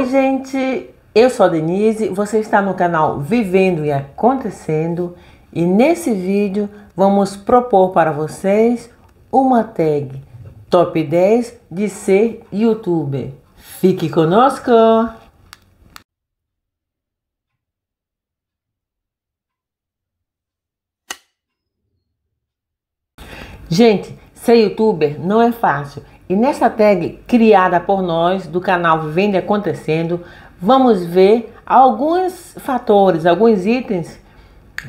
Oi, gente! Eu sou a Denise, você está no canal Vivendo e Acontecendo e nesse vídeo vamos propor para vocês uma tag Top 10 de ser youtuber. Fique conosco! Gente, ser youtuber não é fácil e nessa tag criada por nós do canal Vende Acontecendo, vamos ver alguns fatores, alguns itens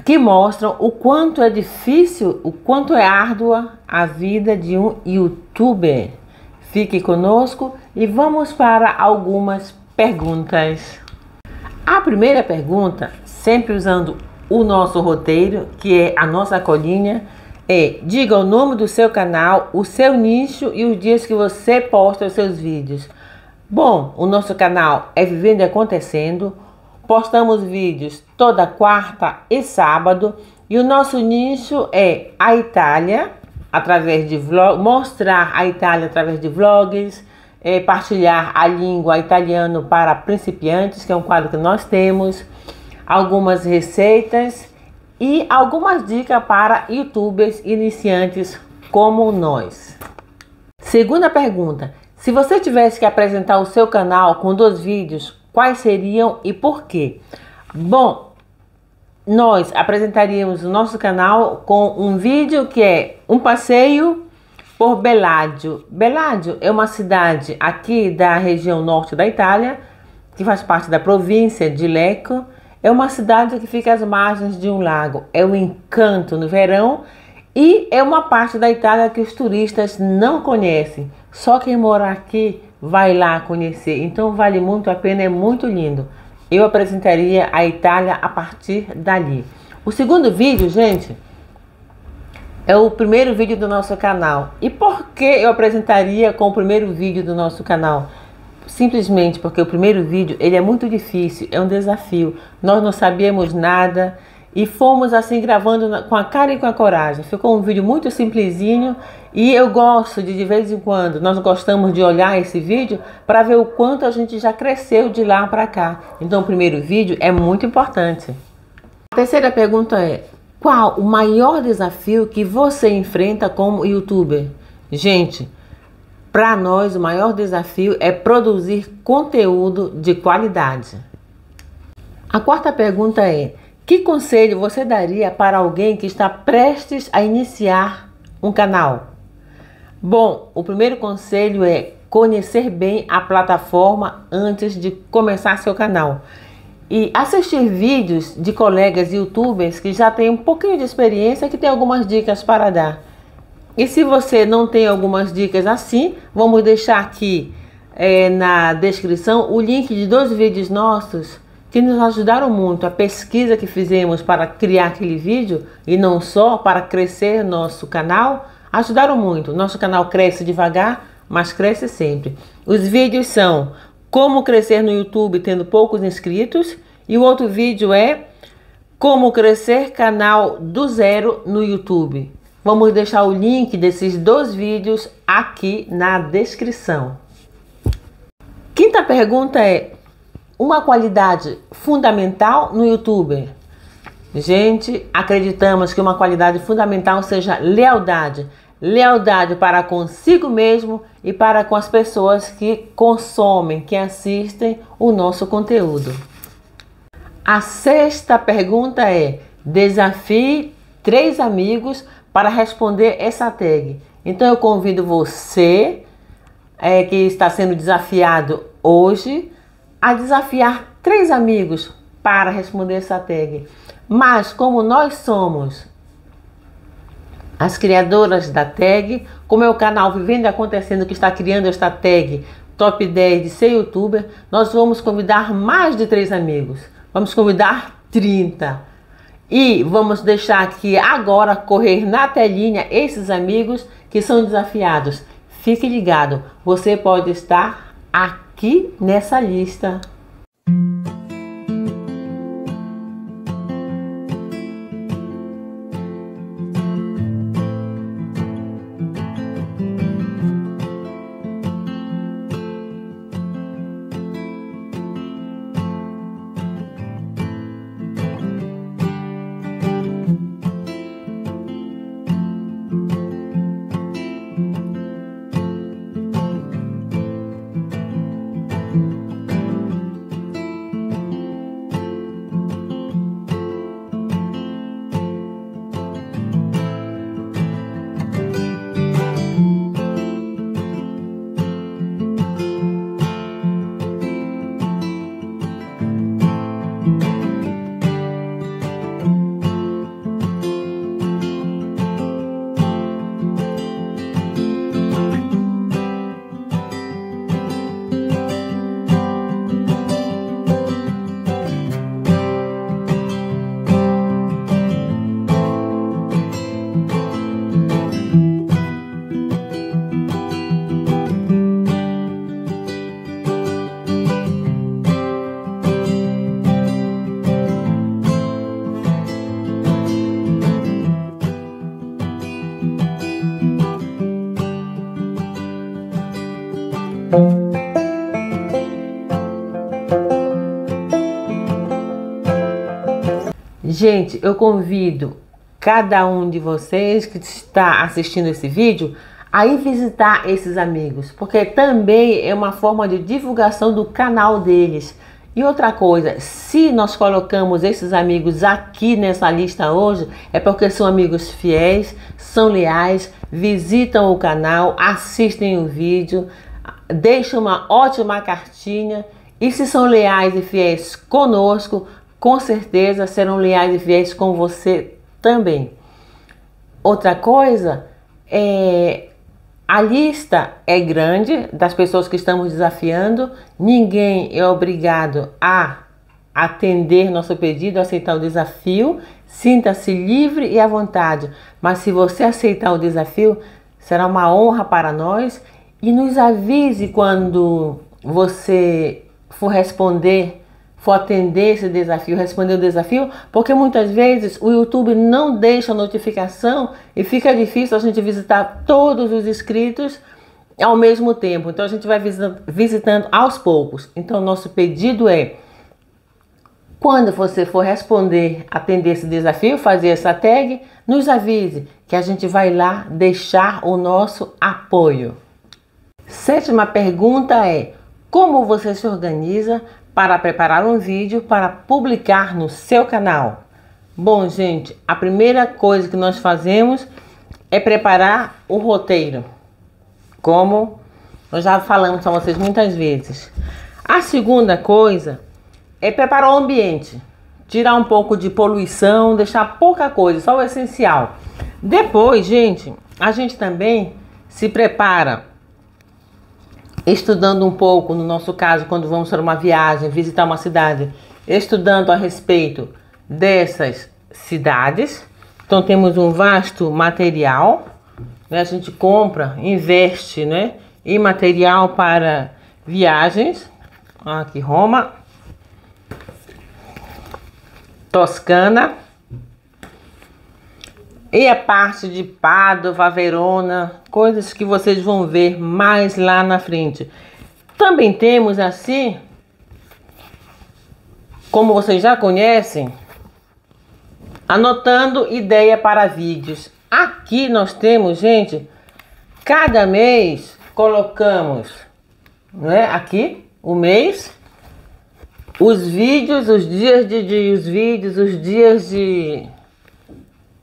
que mostram o quanto é difícil, o quanto é árdua a vida de um youtuber. Fique conosco e vamos para algumas perguntas. A primeira pergunta, sempre usando o nosso roteiro, que é a nossa colinha é diga o nome do seu canal, o seu nicho e os dias que você posta os seus vídeos. Bom, o nosso canal é Vivendo e Acontecendo. Postamos vídeos toda quarta e sábado e o nosso nicho é a Itália, através de vlog, mostrar a Itália através de vlogs, é, partilhar a língua italiana para principiantes, que é um quadro que nós temos, algumas receitas e algumas dicas para youtubers iniciantes como nós. Segunda pergunta: se você tivesse que apresentar o seu canal com dois vídeos, quais seriam e por quê? Bom, nós apresentaríamos o nosso canal com um vídeo que é um passeio por Beládio. Beládio é uma cidade aqui da região norte da Itália, que faz parte da província de Lecco é uma cidade que fica às margens de um lago. É um encanto no verão e é uma parte da Itália que os turistas não conhecem. Só quem mora aqui vai lá conhecer. Então vale muito a pena, é muito lindo. Eu apresentaria a Itália a partir dali. O segundo vídeo, gente, é o primeiro vídeo do nosso canal. E por que eu apresentaria com o primeiro vídeo do nosso canal? simplesmente porque o primeiro vídeo ele é muito difícil, é um desafio. Nós não sabíamos nada e fomos assim gravando com a cara e com a coragem. Ficou um vídeo muito simplesinho e eu gosto de de vez em quando, nós gostamos de olhar esse vídeo para ver o quanto a gente já cresceu de lá para cá. Então o primeiro vídeo é muito importante. A terceira pergunta é: qual o maior desafio que você enfrenta como youtuber? Gente, para nós, o maior desafio é produzir conteúdo de qualidade. A quarta pergunta é: que conselho você daria para alguém que está prestes a iniciar um canal? Bom, o primeiro conselho é conhecer bem a plataforma antes de começar seu canal e assistir vídeos de colegas youtubers que já têm um pouquinho de experiência que tem algumas dicas para dar. E se você não tem algumas dicas assim, vamos deixar aqui é, na descrição o link de dois vídeos nossos que nos ajudaram muito. A pesquisa que fizemos para criar aquele vídeo e não só para crescer nosso canal ajudaram muito. Nosso canal cresce devagar, mas cresce sempre. Os vídeos são como crescer no YouTube tendo poucos inscritos e o outro vídeo é como crescer canal do zero no YouTube. Vamos deixar o link desses dois vídeos aqui na descrição. Quinta pergunta é: uma qualidade fundamental no YouTube? Gente, acreditamos que uma qualidade fundamental seja lealdade. Lealdade para consigo mesmo e para com as pessoas que consomem, que assistem o nosso conteúdo. A sexta pergunta é: desafie três amigos para responder essa tag. Então eu convido você é, que está sendo desafiado hoje a desafiar três amigos para responder essa tag. Mas como nós somos as criadoras da tag, como é o canal Vivendo e Acontecendo que está criando esta tag Top 10 de ser youtuber, nós vamos convidar mais de três amigos. Vamos convidar 30. E vamos deixar aqui agora correr na telinha esses amigos que são desafiados. Fique ligado, você pode estar aqui nessa lista. Gente, eu convido cada um de vocês que está assistindo esse vídeo a ir visitar esses amigos, porque também é uma forma de divulgação do canal deles. E outra coisa, se nós colocamos esses amigos aqui nessa lista hoje, é porque são amigos fiéis, são leais, visitam o canal, assistem o vídeo, deixam uma ótima cartinha e se são leais e fiéis conosco, com certeza serão leais e fiéis com você também. Outra coisa é a lista é grande das pessoas que estamos desafiando. Ninguém é obrigado a atender nosso pedido, aceitar o desafio. Sinta-se livre e à vontade. Mas se você aceitar o desafio, será uma honra para nós. E nos avise quando você for responder for atender esse desafio, responder o desafio, porque muitas vezes o YouTube não deixa notificação e fica difícil a gente visitar todos os inscritos ao mesmo tempo. Então a gente vai visitando, visitando aos poucos. Então nosso pedido é quando você for responder, atender esse desafio, fazer essa tag, nos avise que a gente vai lá deixar o nosso apoio. Sétima pergunta é: como você se organiza para preparar um vídeo para publicar no seu canal. Bom, gente, a primeira coisa que nós fazemos é preparar o roteiro, como nós já falamos com vocês muitas vezes. A segunda coisa é preparar o ambiente, tirar um pouco de poluição, deixar pouca coisa, só o essencial. Depois, gente, a gente também se prepara estudando um pouco, no nosso caso, quando vamos para uma viagem, visitar uma cidade, estudando a respeito dessas cidades. Então temos um vasto material, né? a gente compra, investe né? em material para viagens. Aqui Roma, Toscana e a parte de Padova, Verona, coisas que vocês vão ver mais lá na frente. Também temos assim, como vocês já conhecem, anotando ideia para vídeos. Aqui nós temos, gente, cada mês colocamos, né, aqui o mês, os vídeos, os dias de, de os vídeos, os dias de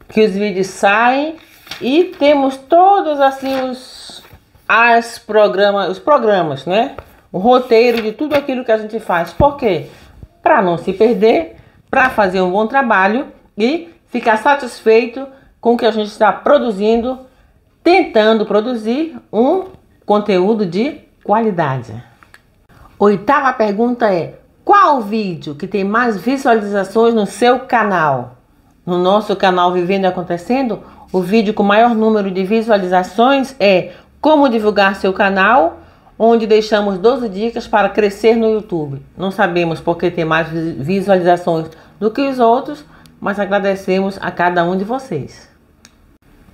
que os vídeos saem e temos todos assim os as programa, os programas, né? O roteiro de tudo aquilo que a gente faz. Por quê? Para não se perder, para fazer um bom trabalho e ficar satisfeito com o que a gente está produzindo, tentando produzir um conteúdo de qualidade. Oitava pergunta é: qual o vídeo que tem mais visualizações no seu canal? no nosso canal Vivendo e Acontecendo, o vídeo com maior número de visualizações é Como Divulgar Seu Canal, onde deixamos 12 dicas para crescer no YouTube. Não sabemos porque tem mais visualizações do que os outros, mas agradecemos a cada um de vocês.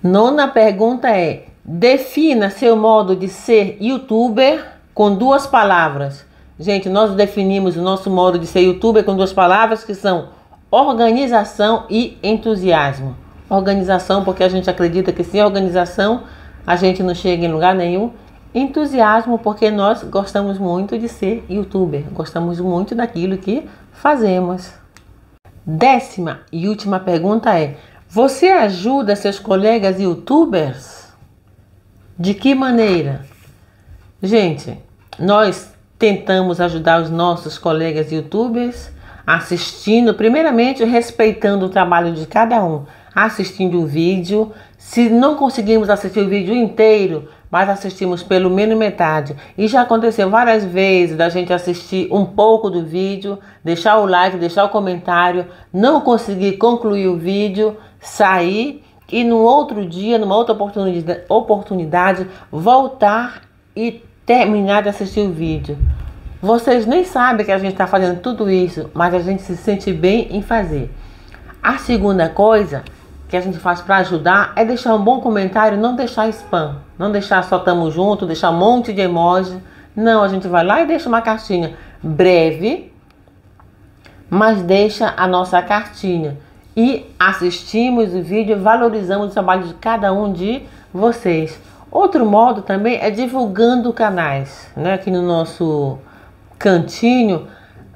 Nona pergunta é: defina seu modo de ser youtuber com duas palavras. Gente, nós definimos o nosso modo de ser youtuber com duas palavras que são organização e entusiasmo. Organização, porque a gente acredita que sem organização a gente não chega em lugar nenhum. Entusiasmo, porque nós gostamos muito de ser youtuber, gostamos muito daquilo que fazemos. Décima e última pergunta é: você ajuda seus colegas youtubers? De que maneira? Gente, nós tentamos ajudar os nossos colegas youtubers assistindo, primeiramente respeitando o trabalho de cada um, assistindo o vídeo. Se não conseguimos assistir o vídeo inteiro, mas assistimos pelo menos metade. E já aconteceu várias vezes da gente assistir um pouco do vídeo, deixar o like, deixar o comentário, não conseguir concluir o vídeo, sair e no outro dia, numa outra oportunidade, oportunidade voltar e terminar de assistir o vídeo. Vocês nem sabem que a gente está fazendo tudo isso, mas a gente se sente bem em fazer. A segunda coisa que a gente faz para ajudar é deixar um bom comentário, não deixar spam, não deixar só tamo junto, deixar um monte de emoji. Não, a gente vai lá e deixa uma cartinha breve, mas deixa a nossa cartinha e assistimos o vídeo, valorizamos o trabalho de cada um de vocês. Outro modo também é divulgando canais, né, aqui no nosso cantinho,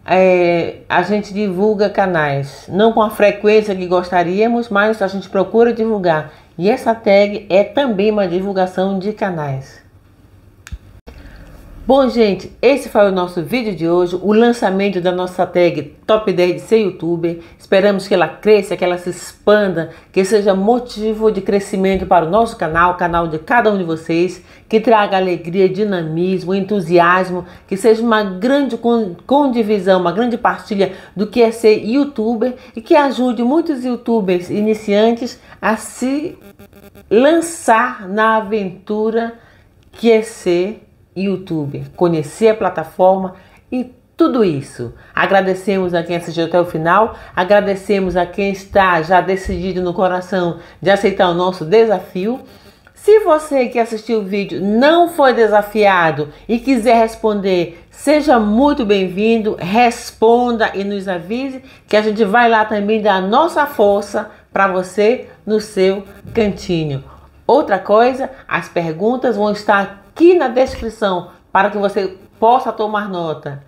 é, a gente divulga canais, não com a frequência que gostaríamos, mas a gente procura divulgar. E essa tag é também uma divulgação de canais. Bom, gente, esse foi o nosso vídeo de hoje, o lançamento da nossa tag Top 10 de ser youtuber. Esperamos que ela cresça, que ela se expanda, que seja motivo de crescimento para o nosso canal, o canal de cada um de vocês, que traga alegria, dinamismo, entusiasmo, que seja uma grande condivisão, uma grande partilha do que é ser youtuber e que ajude muitos youtubers iniciantes a se lançar na aventura que é ser YouTube, conhecer a plataforma e tudo isso. Agradecemos a quem assistiu até o final, agradecemos a quem está já decidido no coração de aceitar o nosso desafio. Se você que assistiu o vídeo não foi desafiado e quiser responder, seja muito bem-vindo, responda e nos avise que a gente vai lá também dar a nossa força para você no seu cantinho. Outra coisa, as perguntas vão estar aqui na descrição para que você possa tomar nota.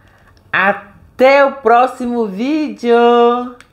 Até o próximo vídeo!